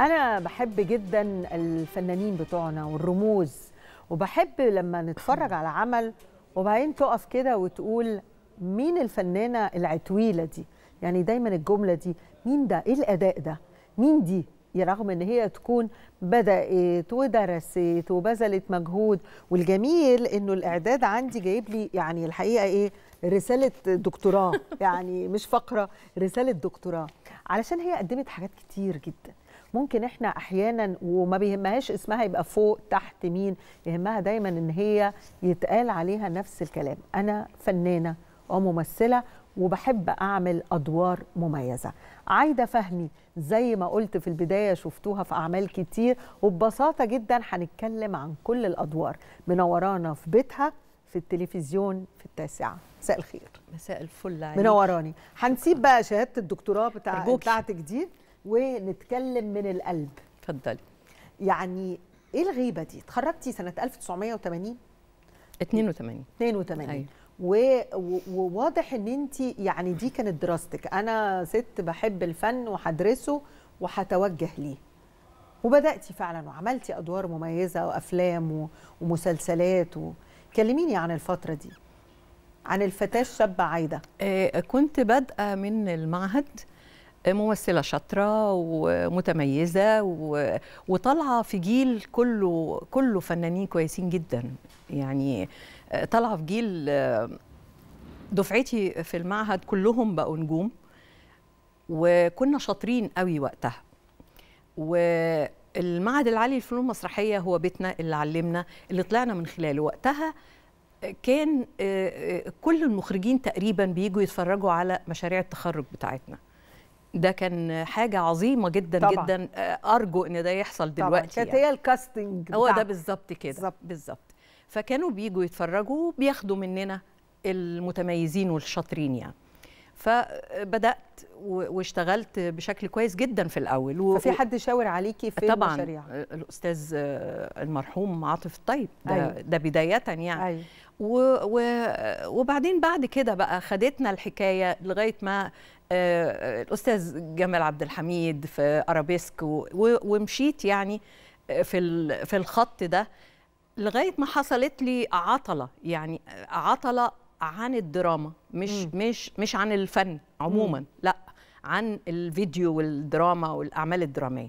أنا بحب جدا الفنانين بتوعنا والرموز وبحب لما نتفرج على عمل وبعدين تقف كده وتقول مين الفنانة العتويلة دي يعني دايما الجملة دي مين ده إيه الأداء ده مين دي رغم ان هي تكون بدات ودرست وبذلت مجهود والجميل انه الاعداد عندي جايب لي يعني الحقيقه ايه رساله دكتوراه يعني مش فقره رساله دكتوراه علشان هي قدمت حاجات كتير جدا ممكن احنا احيانا وما بيهمهاش اسمها يبقى فوق تحت مين يهمها دايما ان هي يتقال عليها نفس الكلام انا فنانه وممثله وبحب اعمل ادوار مميزه عايده فهمي زي ما قلت في البدايه شفتوها في اعمال كتير وببساطه جدا هنتكلم عن كل الادوار منورانا في بيتها في التلفزيون في التاسعه مساء الخير مساء الفل عليك منوراني هنسيب بقى شهاده الدكتوراه بتاع بتاعتك دي ونتكلم من القلب اتفضلي يعني ايه الغيبه دي اتخرجتي سنه 1980 82 82 أيوة. وواضح ان انت يعني دي كانت دراستك انا ست بحب الفن وهدرسه وهتوجه ليه وبداتي فعلا وعملتي ادوار مميزه وافلام ومسلسلات و... كلميني عن الفتره دي عن الفتاه الشابه عايده آه كنت بادئه من المعهد ممثله شاطره ومتميزه وطالعه في جيل كله كله فنانين كويسين جدا يعني آه، طالعه في جيل آه، دفعتي في المعهد كلهم بقوا نجوم وكنا شاطرين قوي وقتها والمعهد العالي للفنون المسرحيه هو بيتنا اللي علمنا اللي طلعنا من خلاله وقتها آه، كان كل المخرجين تقريبا بيجوا يتفرجوا على مشاريع التخرج بتاعتنا ده كان حاجه عظيمه جدا طبعا. جدا آه، ارجو ان ده يحصل طبعا. دلوقتي كانت يعني. هي الكاستنج هو ده بالظبط كده بالظبط فكانوا بيجوا يتفرجوا بياخدوا مننا المتميزين والشاطرين يعني فبدات واشتغلت بشكل كويس جدا في الاول و... ففي حد شاور عليكي في طبعا المشاريع طبعا الاستاذ آه، المرحوم عاطف الطيب ده, أيوه. ده بدايه يعني أيوه. و... و... وبعدين بعد كده بقى خدتنا الحكايه لغايه ما آه، الاستاذ جمال عبد الحميد في ارابيسك ومشيت يعني آه، في في الخط ده لغايه ما حصلت لي عطله يعني عطله عن الدراما مش م. مش مش عن الفن عموما م. لا عن الفيديو والدراما والاعمال الدراميه